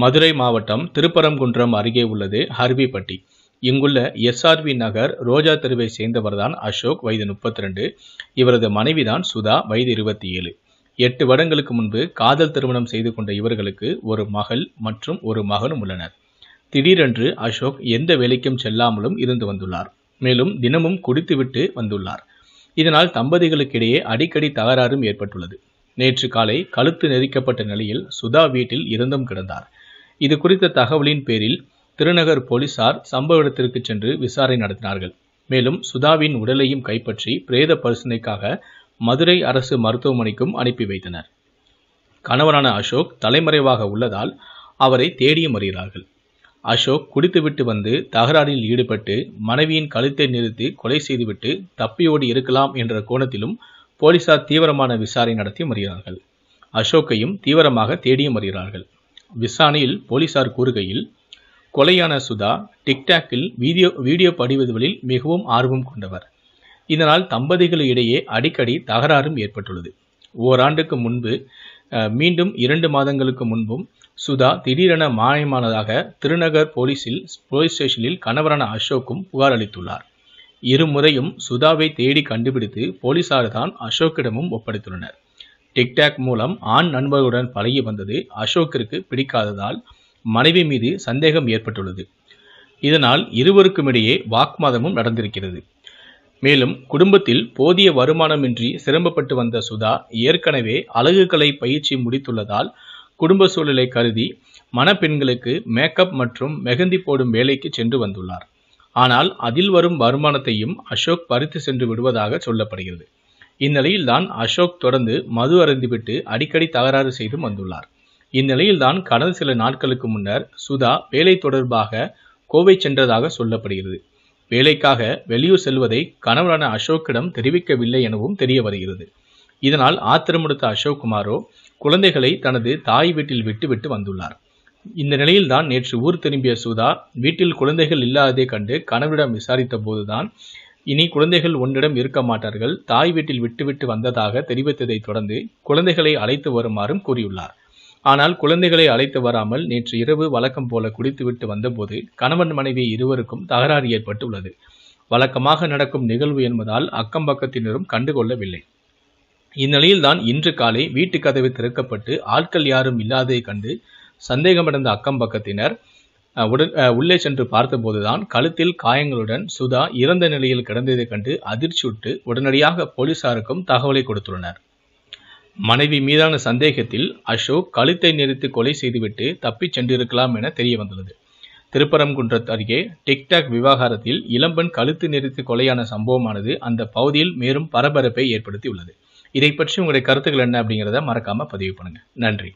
மதுரை மாவட்டம் திருப்பரங்குன்றம் அருகே உள்ளது ஹர்விப்பட்டி இங்குள்ள எஸ்ஆர்வி நகர் ரோஜா தெருவை சேர்ந்தவர்தான் அசோக் வயது முப்பத்தி ரெண்டு இவரது மனைவிதான் சுதா வயது இருபத்தி ஏழு எட்டு வருடங்களுக்கு முன்பு காதல் திருமணம் செய்து கொண்ட இவர்களுக்கு ஒரு மகள் மற்றும் ஒரு மகனும் உள்ளனர் திடீரென்று அசோக் எந்த வேலைக்கும் செல்லாமலும் இருந்து வந்துள்ளார் மேலும் தினமும் குடித்துவிட்டு வந்துள்ளார் இதனால் தம்பதிகளுக்கிடையே அடிக்கடி தகராறும் ஏற்பட்டுள்ளது நேற்று காலை கழுத்து நெரிக்கப்பட்ட நிலையில் சுதா வீட்டில் இருந்தும் கிடந்தார் இது குறித்த தகவலின் பேரில் திருநகர் போலீசார் சம்பவ இடத்திற்கு சென்று விசாரணை நடத்தினார்கள் மேலும் சுதாவின் உடலையும் கைப்பற்றி பிரேத பரிசீலனைக்காக மதுரை அரசு மருத்துவமனைக்கும் அனுப்பி வைத்தனர் கணவரான அசோக் தலைமறைவாக உள்ளதால் அவரை தேடியும் வருகிறார்கள் அசோக் குடித்துவிட்டு வந்து தகராறில் ஈடுபட்டு மனைவியின் கழுத்தை நிறுத்தி கொலை செய்துவிட்டு தப்பியோடி இருக்கலாம் என்ற கோணத்திலும் போலீசார் தீவிரமான விசாரணை நடத்தி வருகிறார்கள் அசோக்கையும் தீவிரமாக தேடியும் வருகிறார்கள் விசாரணையில் போலீசார் கூறுகையில் கொலையான சுதா டிக்டாக்கில் வீடியோ வீடியோ படிவதுகளில் மிகவும் ஆர்வம் கொண்டவர் இதனால் தம்பதிகளிடையே அடிக்கடி தகராறும் ஏற்பட்டுள்ளது ஓராண்டுக்கு முன்பு மீண்டும் இரண்டு மாதங்களுக்கு முன்பும் சுதா திடீரென மாயமானதாக திருநகர் போலீஸில் போலீஸ் ஸ்டேஷனில் கணவரான அசோக்கும் புகார் அளித்துள்ளார் இருமுறையும் சுதாவை தேடி கண்டுபிடித்து போலீசார் தான் அசோக்கிடமும் ஒப்படைத்துள்ளனர் டிக்டாக் மூலம் ஆண் நண்பர்களுடன் பழகி வந்தது அசோக்கிற்கு பிடிக்காததால் மனைவி மீது சந்தேகம் ஏற்பட்டுள்ளது இதனால் இருவருக்குமிடையே வாக்குவாதமும் நடந்திருக்கிறது மேலும் குடும்பத்தில் போதிய வருமானமின்றி சிரமப்பட்டு வந்த சுதா ஏற்கனவே அழகுகலை பயிற்சி முடித்துள்ளதால் குடும்ப சூழலை கருதி மணப்பெண்களுக்கு மேக்கப் மற்றும் மெகந்தி போடும் வேலைக்கு சென்று வந்துள்ளார் ஆனால் அதில் வரும் வருமானத்தையும் அசோக் பறித்து சென்று விடுவதாக சொல்லப்படுகிறது இந்நிலையில்தான் அசோக் தொடர்ந்து மது அருந்திவிட்டு அடிக்கடி தகராறு செய்தும் வந்துள்ளார் இந்நிலையில்தான் கடந்த சில நாட்களுக்கு முன்னர் சுதா வேலை தொடர்பாக கோவை சென்றதாக சொல்லப்படுகிறது வேலைக்காக வெளியூர் செல்வதை கணவரான அசோக்கிடம் தெரிவிக்கவில்லை எனவும் தெரிய வருகிறது இதனால் ஆத்திரமுடுத்த அசோக் குமாரோ குழந்தைகளை தனது தாய் வீட்டில் விட்டுவிட்டு வந்துள்ளார் இந்த நிலையில்தான் நேற்று ஊர் திரும்பிய சுதா வீட்டில் குழந்தைகள் இல்லாததை கண்டு கணவரிடம் விசாரித்த போதுதான் இனி குழந்தைகள் ஒன்றிடம் இருக்க மாட்டார்கள் தாய் வீட்டில் விட்டுவிட்டு வந்ததாக தெரிவித்ததை தொடர்ந்து குழந்தைகளை அழைத்து வருமாறும் கூறியுள்ளார் ஆனால் குழந்தைகளை அழைத்து வராமல் நேற்று இரவு வழக்கம் போல குடித்துவிட்டு வந்தபோது கணவன் மனைவி இருவருக்கும் தகராறு ஏற்பட்டுள்ளது வழக்கமாக நடக்கும் நிகழ்வு என்பதால் அக்கம் பக்கத்தினரும் கண்டுகொள்ளவில்லை இந்நிலையில்தான் இன்று காலை வீட்டு கதவு திறக்கப்பட்டு ஆட்கள் யாரும் இல்லாததை கண்டு சந்தேகமடைந்த அக்கம் பக்கத்தினர் உடன் உள்ளே சென்று பார்த்தபோதுதான் கழுத்தில் காயங்களுடன் சுதா இறந்த நிலையில் கிடந்ததைக் கண்டு அதிர்ச்சியுட்டு உடனடியாக போலீசாருக்கும் தகவலை கொடுத்துள்ளனர் மனைவி மீதான சந்தேகத்தில் அசோக் கழுத்தை நிறுத்தி கொலை செய்துவிட்டு தப்பிச் சென்றிருக்கலாம் என தெரிய வந்துள்ளது திருப்பரங்குன்றத் அருகே டிக்டாக் விவகாரத்தில் இளம்பன் கழுத்து நிறுத்தி கொலையான சம்பவமானது அந்த பகுதியில் மேலும் பரபரப்பை ஏற்படுத்தி உள்ளது இதை பற்றி உங்களுடைய கருத்துக்கள் என்ன அப்படிங்கிறத மறக்காமல் பதிவு பண்ணுங்கள் நன்றி